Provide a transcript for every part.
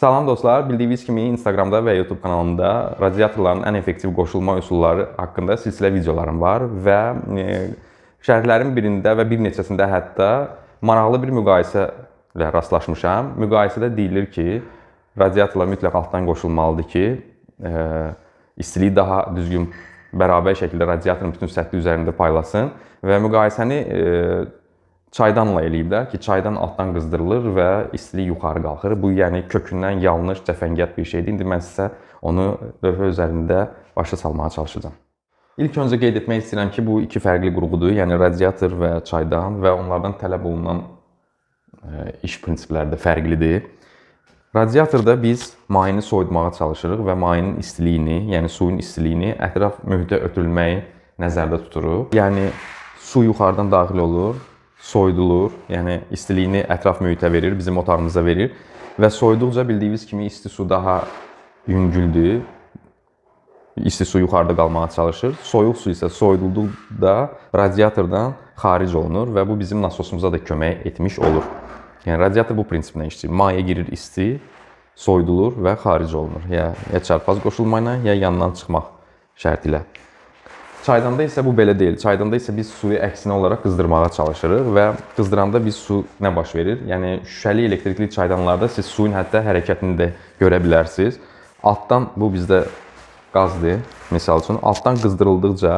Salam dostlar, bildiyiniz kimi Instagramda və YouTube kanalımda radiatorların ən effektiv qoşulma üsulları haqqında silsilə videolarım var və e, şərhlərin birində və bir neçəsində hətta maraqlı bir müqayisə ilə rastlaşmışam. Müqayisədə deyilir ki, radiatorlar mütləq altdan qoşulmalıdır ki, e, istilik daha düzgün bərabər şəkildə radiatorun bütün səthi üzərində paylasın və müqayisəni e, çaydanla eləyiblər ki, çaydan altdan qızdırılır və istilik yuxarı qalxır. Bu yəni kökündən yanlış, cəfəngiyat bir şeydir. İndi mən sizə onu lövhə üzərində başa salmağa çalışacağam. İlk öncə qeyd etmək istəyirəm ki, bu iki fərqli qurğudur. Yəni radiator və çaydan və onlardan tələb olunan e, iş prinsipləri də fərqlidir. Radiatorda biz mayini soyutmağa çalışırıq və mayinin istiliyini, yəni suyun istiliyini ətraf mühitə ötürülməyi nəzərdə tuturuq. Yəni su yuxarıdan daxil olur, soyudulur. Yəni istiliyini ətraf mühitə verir, bizim otağımıza verir və soyuduqca bildiyiniz kimi isti su daha yüngüldür. İsti su yuxarıda qalmağa çalışır. Soyuq su isə soyudulduqda radiatordan xaric olunur və bu bizim nasosumuza da kömək etmiş olur. Yəni radiator bu prinsiplə işləyir. Maya girir isti, soyudulur və xaric olunur. Ya, ya çarpaz qoşulma ilə, ya yandan çıxmaq şərti ilə. Çaydanda isə bu belə deyil. Çaydanda isə biz suyu əksinə olaraq qızdırmağa çalışırıq və qızdıranda biz su nə baş verir? Yəni şüşəli elektrikli çaydanlarda siz suyun hətta hərəkətini də görə bilərsiniz. Altdan bu bizdə qazdır, məsəl üçün. Altdan qızdırıldıqca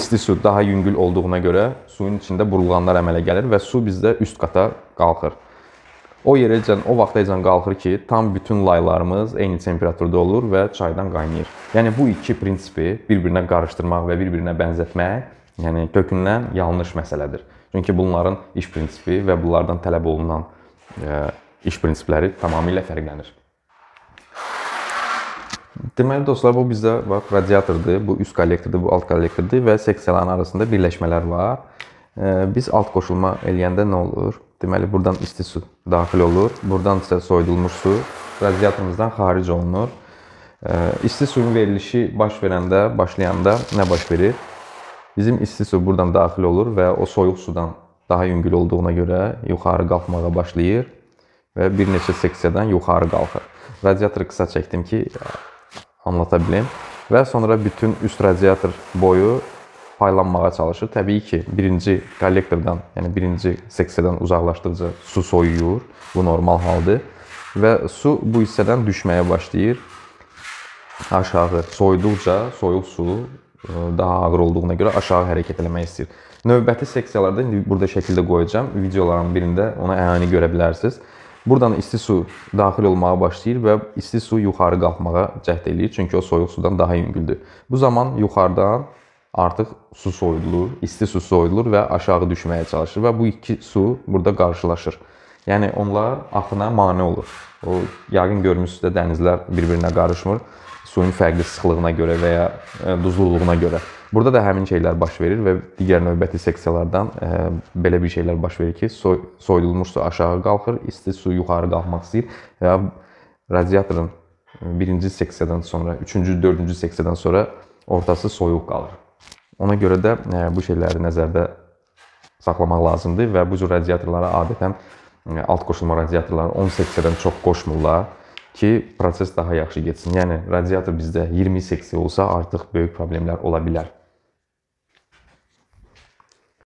isti su daha yüngül olduğuna görə suyun içində burulğanlar əmələ gəlir və su bizdə üst qata qalxır. O yerəcən, o vaxtacan qalxır ki, tam bütün laylarımız eyni temperaturda olur və çaydan qaynayır. Yəni bu iki prinsipi bir-birinə qarışdırmaq və bir-birinə bənzətmək, yəni kökündən yanlış məsələdir. Çünki bunların iş prinsipi və bunlardan tələb olunan e, iş prinsipləri tamamilə fərqlənir. Deməli dostlar, bu bizdə bax radiatordur, bu üst kollektordur, bu alt kollektordur və seksiyaların arasında birləşmələr var. E, biz alt qoşulma eləyəndə nə olur? Deməli, buradan isti su daxil olur. Buradan isə soyudulmuş su radiatorumuzdan xaric olunur. İsti suyun verilişi baş verəndə, başlayanda nə baş verir? Bizim isti su buradan daxil olur və o soyuq sudan daha yüngül olduğuna görə yuxarı qalxmağa başlayır və bir neçə seksiyadan yuxarı qalxır. Radiatoru qısa çəkdim ki, anlata bilim. Və sonra bütün üst radiator boyu paylanmağa çalışır. Təbii ki, birinci kollektordan, yəni birinci seksiyədən uzaqlaşdıqca su soyuyur. Bu normal haldır. Və su bu hissədən düşməyə başlayır. Aşağı soyuduqca soyuq su e, daha ağır olduğuna görə aşağı hərəkət eləmək istəyir. Növbəti seksiyalarda indi burada şəkildə qoyacağım. Videoların birində ona əyani görə bilərsiniz. Buradan isti su daxil olmağa başlayır və isti su yuxarı qalxmağa cəhd eləyir, çünki o soyuq sudan daha yüngüldür. Bu zaman yuxarıdan artıq su soyulur, isti su soyulur və aşağı düşməyə çalışır və bu iki su burada qarşılaşır. Yəni onlar axına mane olur. O yəqin görmüsüz də dənizlər bir-birinə qarışmır. Suyun fərqli sıxlığına görə və ya e, duzluluğuna görə. Burada da həmin şeylər baş verir və digər növbəti seksiyalardan e, belə bir şeylər baş verir ki, soy soyulmuş su aşağı qalxır, isti su yuxarı qalxmaq istəyir və radiatorun e, birinci seksiyadan sonra, üçüncü, dördüncü seksiyadan sonra ortası soyuq qalır. Ona görə də e, bu şeyləri nəzərdə saxlamaq lazımdır və bu cür radiatorlara adətən e, alt qoşulma radiatorları 10 seksiyadan çox qoşmurlar ki, proses daha yaxşı getsin. Yəni radiator bizdə 20 seksiya olsa artıq böyük problemlər ola bilər.